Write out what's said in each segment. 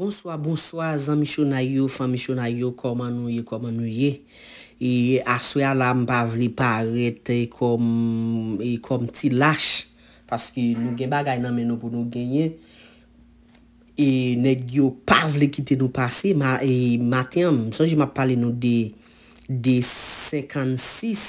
Boun swa, boun swa, zan mi chou na yo, fan mi chou na yo, koman nou ye, koman nou ye. E aswe ala mpa vle parete e kom ti lache. Paske nou gen bagay nanmen nou pou nou genye. E neg yo pavle kite nou pase. E matiam, son jima pale nou de sekansis.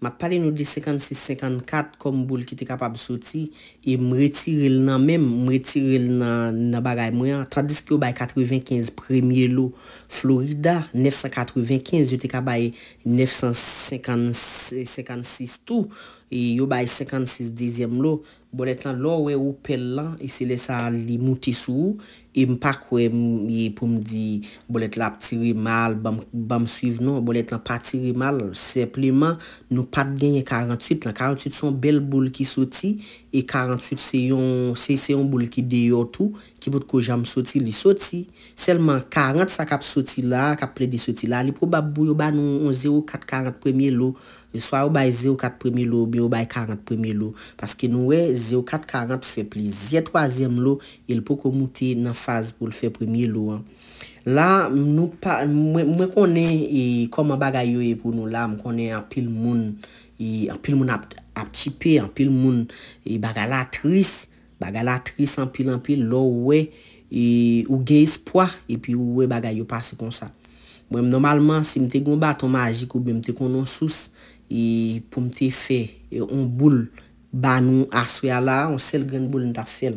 Ma pale nou di 56-54 kom bol ki te kapab soti. E m retirel nan men, m retirel nan bagay mwen. 30 ki ou baye 95, premye lou Florida. 995, yo te kapaye 956 tou. E yo bay 56 dezyem lo, bolet lan lo we ou pel lan, e se lesa li mouti sou ou, e mpak we e pou mdi bolet la ptiri mal, bam suiv nan, bolet lan pa ptiri mal, sepleman nou pat genye 48 lan. 48 son bel bol ki soti, e 48 se yon bol ki deyotou. ki bot ko jam soti li soti, selman 40 sa kap soti la, kap ple di soti la, li pou babou yo ba nou 0-4-4 premye lo, yo swa yo bay 0-4 premye lo, yo bay 40 premye lo, paske nou we 0-4-4 fe pli, 0-3 lo, yo li pou komoute nan faz pou fe premye lo. La, mwen kone, koma bagayoye pou nou la, mwen kone apil moun, e, apil moun apchipe, apil moun e, bagalatris, baga la tris anpil anpil, lou we, e, ou ge ispwa, epi ou we baga yo pase kon sa. Mwen normalman, si mte kon ba, ton majik ou be mte kon nonsous, e, pou mte fe, e, on boule, ba nou aswe ala, on sel gen boule nita fel.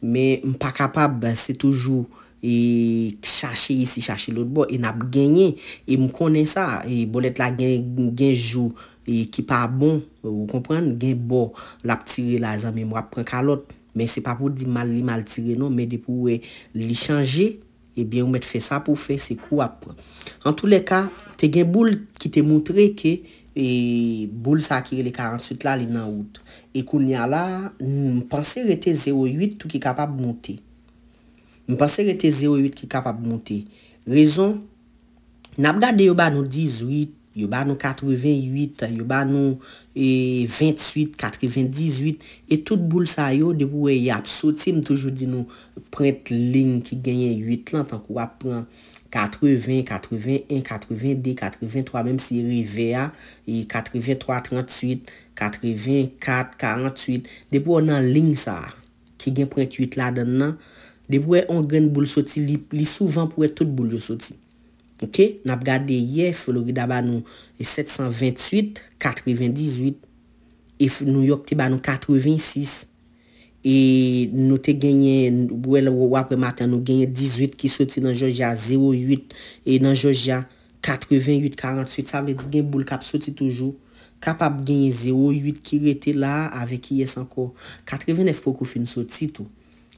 Me mpa kapab, se toujou, chache isi, chache lout bo, e nap genye, e mkone sa, e bolet la genjou, ki pa bon, ou komprende, gen bo, lap tire la, zame mwa, pren kalot, Men se pa pou di mal li mal tire nou. Men de pou li chanje. Ebyen eh ou met fe sa pou fe se kwa pou. An tou le ka. Te gen boule ki te moutre ke. E eh, boule sa akire le ka answit la li nanout. E koun ya la. Mpense mm, rete 08 tou ki kapab moutre. Mpense rete 08 ki kapab moutre. Rezon. Nabga de yo ba nou 18. Yoban nou 88, yoban nou 28, 98. Et tout boule sa yo depo wey ap soti. M toujou di nou prent ling ki genyen 8 lan. Tankou wap pran 80, 81, 82, 83, même si Rivea. Et 83, 38, 84, 48. Depo ou nan ling sa ki genye prent 8 la dan nan. Depo wey on genye boule soti li souvan pou et tout boule yo soti. Ok, nap gade ye, florida ba nou 728, 98, nou yopti ba nou 86, e nou te genye, nou genye 18 ki soti nan Georgia 08, e nan Georgia 88, 48, sa mwen di genye boul kap soti toujou, kap ap genye 08 ki rete la ave ki yes anko 89 fokou fin soti tou.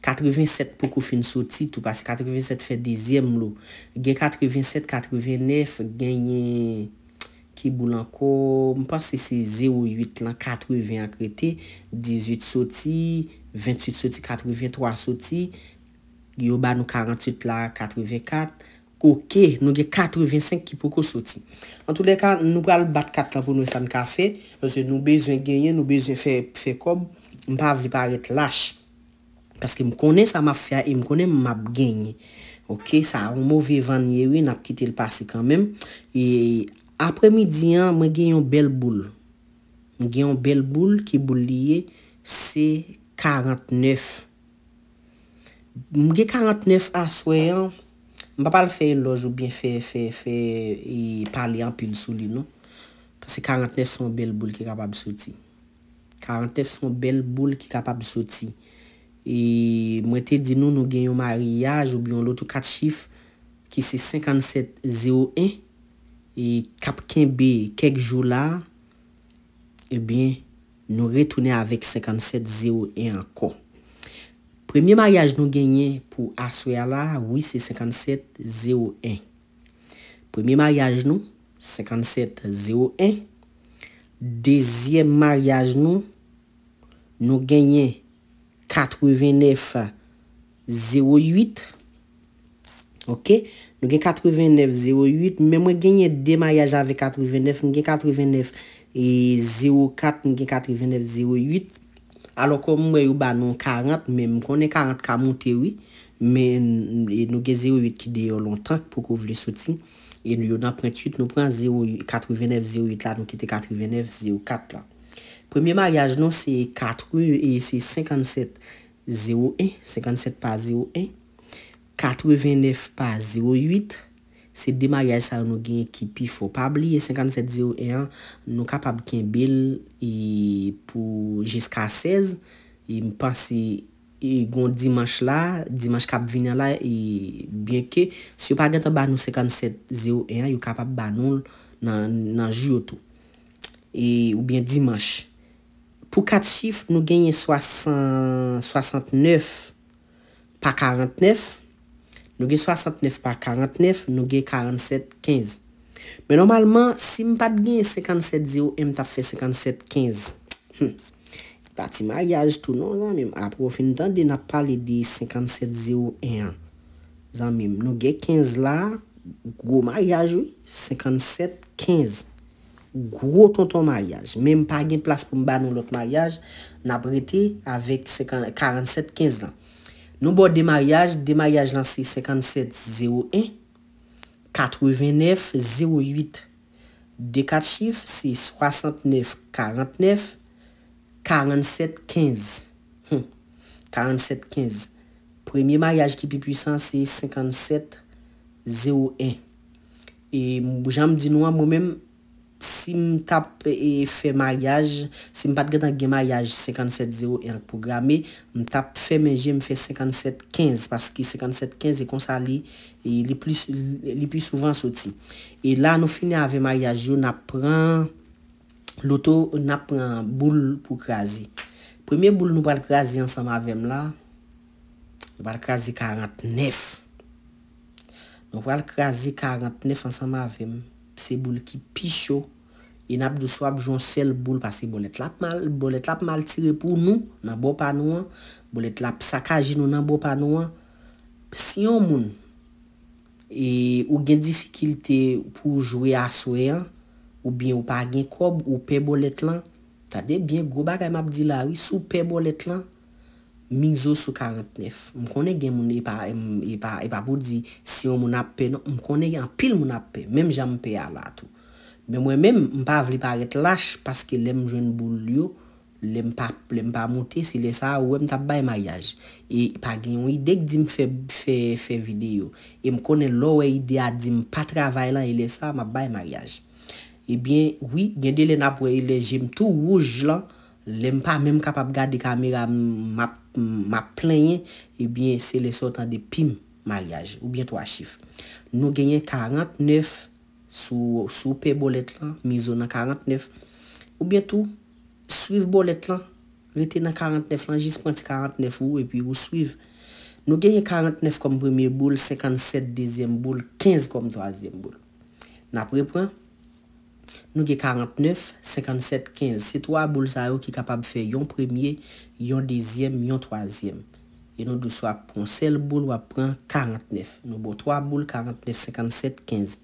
87 pou kou fin soti tou, pasi 87 fè dizyèm lò. Gen 87, 89, genye kibou lanko, mwen pasi se 08 lan, 80 akrete, 18 soti, 28 soti, 83 soti, gyo ba nou 48 la, 84, koke, nou gen 85 ki pou kou soti. An tou le kan, nou pral bat 4 la, pou nou e san ka fe, mwen se nou bezwen genye, nou bezwen fe kom, mwen pa avli paret lach, Paske m konen sa ma fya, m konen m ap genye. Ok, sa m ouve vanye we, nap kite l pasi kanmen. E apre midyan, m genyon bel boul. M genyon bel boul ki boul liye, se 49. M genyon 49 asweyan, m pa pal fey loj ou bien fey, fey, fey, fey, e pali an pi l sou li nou. Paske 49 son bel boul ki kapab sou ti. 49 son bel boul ki kapab sou ti. E mwete di nou nou genyon maryaj Ou biyon loutou kat chif Ki se 57-01 E kapken be kek jou la E ben nou retounen avèk 57-01 anko Premye maryaj nou genyen pou aswe la Oui se 57-01 Premye maryaj nou 57-01 Dezyem maryaj nou Nou genyen 89, 08, ok, nou gen 89, 08, men mwen genye demayaj ave 89, nou gen 89, 04, nou gen 89, 08, alo kon mwen yon banon 40, men mwen konnen 40 ka monte wè, men nou gen 08 ki de yon lontan pou kou vle soti, e nou yon nan 38, nou pran 89, 08 la, nou ki te 89, 04 la. Premye maryaj nou se katwe e se 57-01, 57-01. Katwe 29-08, se demaryaj sa nou gen ekipi fo pabli e 57-01, nou kapab ken bel e pou jeska 16. E mpansi e gon Dimash la, Dimash kap vina la e bien ke, se yo pa gen ta ban nou 57-01, yo kapab ban nou nan juyo tou. E ou bien Dimash. Pou kat chif nou genye 69 pa 49, nou genye 69 pa 49, nou genye 47, 15. Men normalman, si m pat genye 57, 0, m tap fe 57, 15. Hm. Pati ma gaj tou, nou genye, ap profi nou tan de na pali de 57, 0, 1. Nou genye 15 la, go ma gajou, 57, 15. Gros tonton maryaj. Mem pa gen plas pou mba nou lot maryaj. Na brete avèk 47-15 lan. Nou bo de maryaj. De maryaj lan se 57-01. 89-08. De kat chif se 69-49. 47-15. 47-15. Premye maryaj ki pi pwisan se 57-01. E mbo jan mdi nou an mou menm. Si m tap e, fè maryaj, si m pat gè tan gè maryaj 57.01 pou grame, m tap fè men jè m fè 57.15. Pas ki 57.15 e konsa li, e li pi souvan soti. E la nou finè avè maryaj yo, na pran, louto, na pran boul pou krasi. Premè boul nou pral krasi ansan ma avèm la, nou pral krasi 49. Nou pral krasi 49 ansan ma avèm. Se boule ki pisho, e nap de so ap joun sel boule pasi boule tlap mal, boule tlap mal tire pou nou, nan bo pa nou an, boule tlap sakaji nou nan bo pa nou an. Si yon moun, e ou gen difikilte pou jwe aswe an, ou bien ou pa gen kob, ou pe boule tlan, tade bien goba gay map di la, sou pe boule tlan. mizo sou 49. Mkone gen moun e pa, e pa, e pa pou di si yon moun appe, non, mkone gen apil moun appe, menm jan moun appe ala tou. Menmwe menm, mpa vli paret lache paske lem jwen boulyo, lem pa, lem pa moutes, ilè sa wèm tap baye maryaj. E pa gen yon, dek di mfe fè video, e mkone lo wè ide a di mpa travay lan, ilè e sa map baye maryaj. Ebyen, wè, gen de lè napwe, ilè jèm tou wouj lan, lem pa menm kapap gade kamera map Ma plenye, ebyen eh se le sotan de pim ma yaje, oubyen 3 chif. Nou genye 49 sou pe bolet la, mizo nan 49. Oubyen tou, suiv bolet la, rete nan 49 lan, jis pointi 49 ou, epi ou suiv. Nou genye 49 kom premye bol, 57 dezem bol, 15 kom drazem bol. Na prepran. Nou gen 49, 57, 15. Se 3 boule sa yo ki kapab fe yon premye, yon dezyem, yon toazyem. E nou dous wap pronsel boule wap pronsel 49. Nou bo 3 boule 49, 57, 15.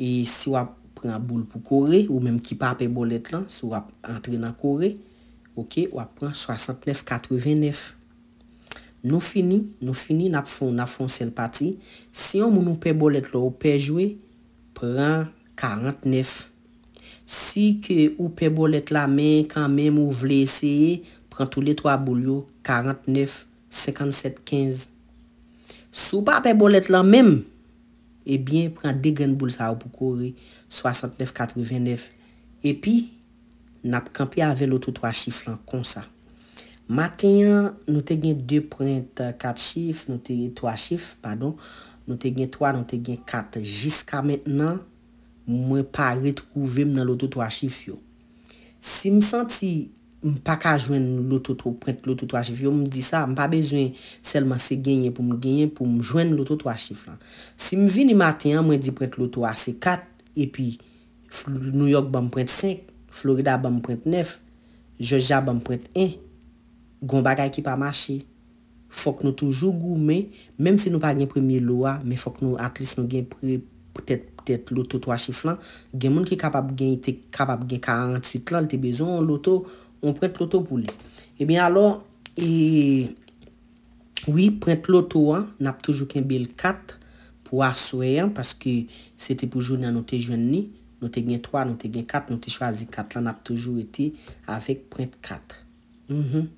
E si wap pronsel boule pou kore ou menm ki pa pe bolet lan, si wap entre nan kore, wap pronsel 69, 89. Nou fini, nou fini nap fonsel pati. Si yon moun nou pe bolet lan ou pe jwe, pronsel 49. Si ke ou pe bol et la men, kan men mou vle eseye, pren tou le 3 bol yo, 49, 57, 15. Sou pa pe bol et la men, ebyen eh pren degren bol sa ou pou kore, 69, 89. Epi, nap kanpe ave loutou 3 chif lan, kon sa. Matenyan, nou te gen 2 pren 4 chif, nou te gen 3 chif, pardon, nou te gen 3, nou te gen 4, jiska menen an, mwen pa retrouvem nan loto 3 chif yo. Si m senti m pa ka jwen loto 3, prent loto 3 chif yo, m di sa, m pa bezwen selman se genye pou m genye, pou m jwen loto 3 chif la. Si m vini matin, mwen di prent loto 3, se 4, e pi New York ban prent 5, Florida ban prent 9, Georgia ban prent 1, goun bagay ki pa mache, fok nou toujou gou, men mwen se nou pa gen premye loa, men fok nou atlis nou gen pre, pwetet premye, Tet, loto 3 chif lan, gen moun ki kapab gen, ite kapab gen 48 lan, ite bezon, loto, on prent loto pou li. E eh ben alo, e, oui, prent loto 1, nap toujou ken bel 4, pou aswe yan, paske se te pou jounen anote jounen ni, anote gen 3, anote gen 4, anote chwazi 4, lan nap toujou eti avek prent 4. Mm-hmm.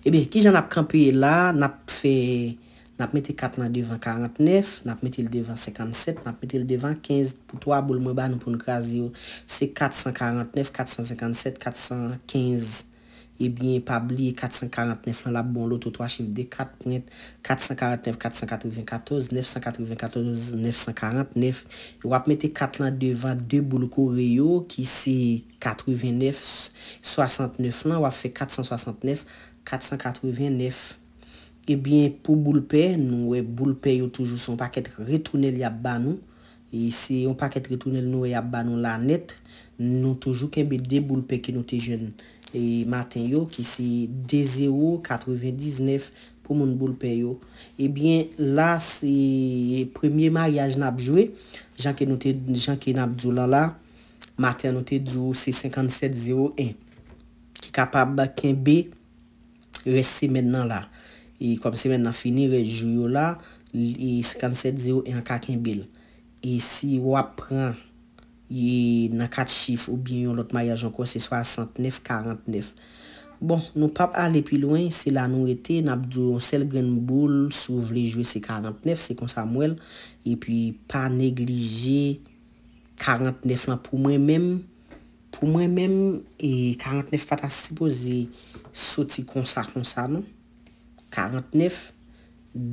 E eh ben, ki jan ap kampye la, nap fe... Nap mette kat nan devan 49, nap mette il devan 57, nap mette il devan 15. Poutou a boul mou ba nou pou nou krasi yo. Se 449, 457, 415. Ebyen pabli 449 lan la bon loutou. 3, 449, 449, 494, 994, 949. Wap mette kat nan devan 2 boul kou reyo ki se 89, 69 lan wap fe 469, 489. Ebyen eh pou boulpe nou e boulpe yo toujou son paket retounel yab banou E si yon paket retounel nou e yab banou la net Nou toujou kembe de boulpe ki nou te joun E maten yo ki si 2-0-99 pou moun boulpe yo Ebyen la si premye ma yaj nabjwe Janke nabjou lan la Maten nou te djou si 57-0-1 Ki kapab kembe resi men nan la E kom semen nan finire jou yo la, li 57,01,45 bil. E si wap pran, yi e nan kat chif ou biyon lot ma ya janko, se swa 69,49. Bon, nou pap ale pi loin, se la nou ete, nabdou an sel gen mboul sou vle jou se 49, se konsa mwel. E pi pa neglije 49 nan pou mwen menm. Pou mwen menm, e 49 pata sipo ze soti konsa konsa nan. 49,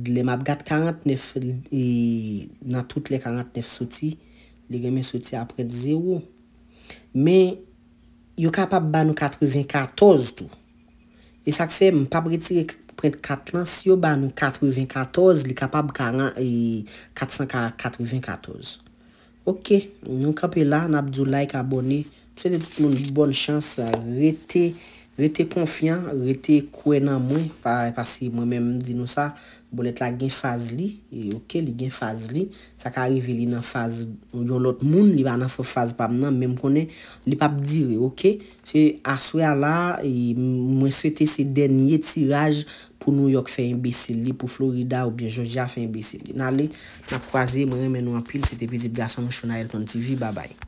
le map gade 49, nan tout le 49 soti, le remè soti apre de 0. Men, yo kapab banou 94 tou. E sak fe, mpap retire prent 4 lan, si yo banou 94, li kapab 494. Ok, nou kapela, nabdou like, abone, pse de bon chans rete. rete konfyan, rete kwen nan mwen, pasi mwen men mwen di nou sa, bolet la gen faz li, e, ok, li gen faz li, sa ka arrive li nan faz yon lot moun, li ba nan fò faz pab nan, mwen mwen konen, li pap dire, ok, se aswe ala, e, mwen sote se denye tiraj pou New York fe yon bisil li, pou Florida ou bien Georgia fe yon bisil li. Nan li, nan kwaze, mwen men mwen apil, se te pizib gaso mwen chouna el ton tivi, babay.